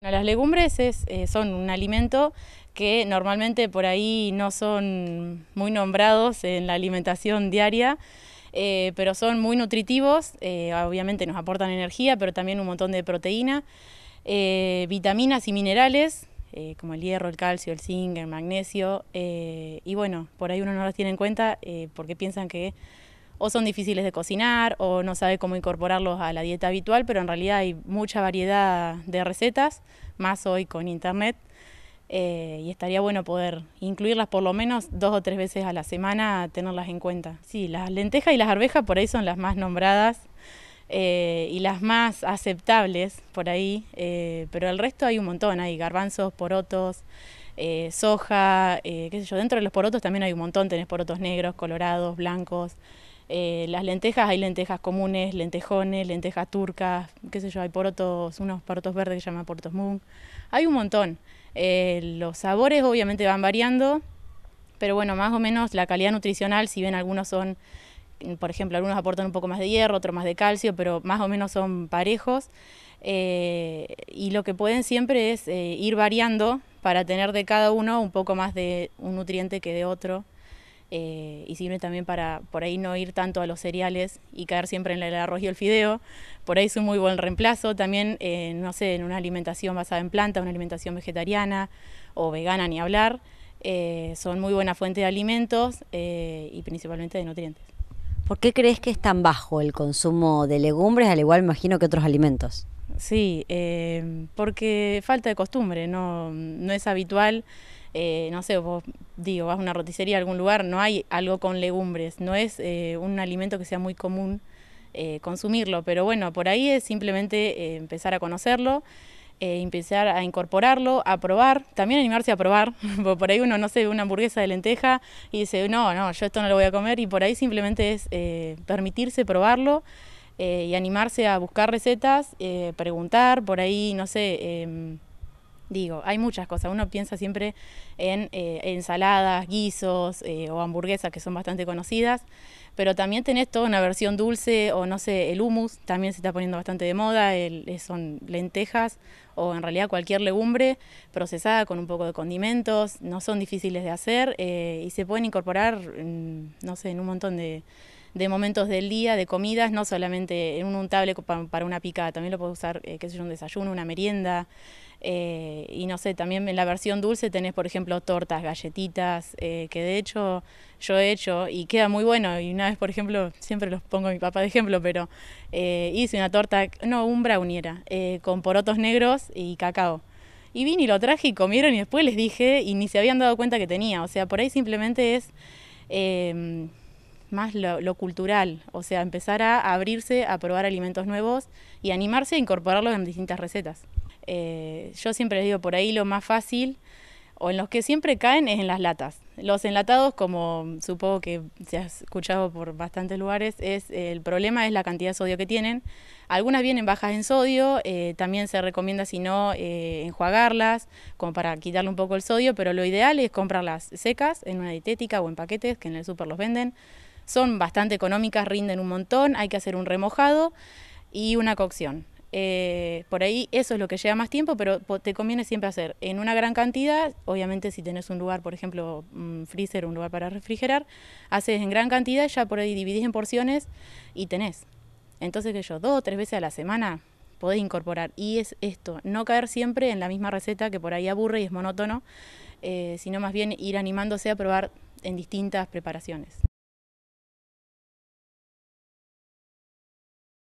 Las legumbres eh, son un alimento que normalmente por ahí no son muy nombrados en la alimentación diaria, eh, pero son muy nutritivos, eh, obviamente nos aportan energía, pero también un montón de proteína, vitaminas y minerales, como el hierro, el calcio, el zinc, el magnesio, y bueno, por ahí uno no las tiene en cuenta porque piensan que o son difíciles de cocinar o no sabe cómo incorporarlos a la dieta habitual, pero en realidad hay mucha variedad de recetas, más hoy con internet. Eh, y estaría bueno poder incluirlas por lo menos dos o tres veces a la semana, tenerlas en cuenta. Sí, las lentejas y las arvejas por ahí son las más nombradas eh, y las más aceptables por ahí, eh, pero el resto hay un montón, hay garbanzos, porotos, soja, qué sé yo, dentro de los porotos también hay un montón, tenés porotos negros, colorados, blancos. Eh, las lentejas, hay lentejas comunes, lentejones, lentejas turcas, qué sé yo, hay porotos, unos porotos verdes que se llaman porotos moon. Hay un montón. Eh, los sabores obviamente van variando, pero bueno, más o menos la calidad nutricional, si bien algunos son, por ejemplo, algunos aportan un poco más de hierro, otros más de calcio, pero más o menos son parejos. Eh, y lo que pueden siempre es ir variando para tener de cada uno un poco más de un nutriente que de otro. Eh, y sirve también para por ahí no ir tanto a los cereales y caer siempre en el arroz y el fideo. Por ahí es un muy buen reemplazo también, eh, no sé, en una alimentación basada en planta, una alimentación vegetariana o vegana ni hablar. Eh, son muy buena fuente de alimentos y principalmente de nutrientes. ¿Por qué crees que es tan bajo el consumo de legumbres, al igual imagino que otros alimentos? Sí, em, porque falta de costumbre, no, no es habitual. Eh, no sé, vos digo, vas a una roticería a algún lugar, no hay algo con legumbres, no es eh, un alimento que sea muy común eh, consumirlo, pero bueno, por ahí es simplemente empezar a conocerlo. empezar a incorporarlo, a probar, también animarse a probar, porque por ahí uno no se ve una hamburguesa de lenteja y dice, no, no, yo esto no lo voy a comer, y por ahí simplemente es permitirse probarlo eh, y animarse a buscar recetas, eh, preguntar, por ahí, no sé, em, digo, hay muchas cosas. Uno piensa siempre en eh, ensaladas, guisos o hamburguesas que son bastante conocidas, pero también tenés toda una versión dulce o no sé, el hummus también se está poniendo bastante de moda, son lentejas o en realidad cualquier legumbre procesada con un poco de condimentos, no son difíciles de hacer y se pueden incorporar, mm, no sé, en un montón de de momentos del día, de comidas, no solamente en un untable para una picada, también lo puedo usar, eh, qué sé yo, un desayuno, una merienda. Eh, y no sé, también en la versión dulce tenés, por ejemplo, tortas, galletitas, eh, que de hecho yo he hecho y queda muy bueno. Y una vez, por ejemplo, siempre los pongo a mi papá de ejemplo, pero hice una torta, no, un brownie era, con porotos negros y cacao. Y vine y lo traje y comieron y después les dije y ni se habían dado cuenta que tenía. O sea, por ahí simplemente es em, más lo, cultural, o sea, empezar a abrirse a probar alimentos nuevos y animarse a incorporarlos en distintas recetas. Eh, yo siempre les digo, por ahí lo más fácil o en los que siempre caen es en las latas. Los enlatados, como supongo que se ha escuchado por bastantes lugares, es el problema es la cantidad de sodio que tienen. Algunas vienen bajas en sodio, eh, también se recomienda si no eh, enjuagarlas, como para quitarle un poco el sodio, pero lo ideal es comprarlas secas en una dietética o en paquetes que en el súper los venden. Son bastante económicas, rinden un montón, hay que hacer un remojado y una cocción. Eh, por ahí eso es lo que lleva más tiempo, pero te conviene siempre hacer en una gran cantidad, obviamente si tenés un lugar, por ejemplo, un freezer, un lugar para refrigerar, haces en gran cantidad, ya por ahí dividís en porciones y tenés. Entonces que yo, dos o tres veces a la semana podés incorporar. Y es esto, no caer siempre en la misma receta que por ahí aburre y es monótono, eh, sino más bien ir animándose a probar en distintas preparaciones.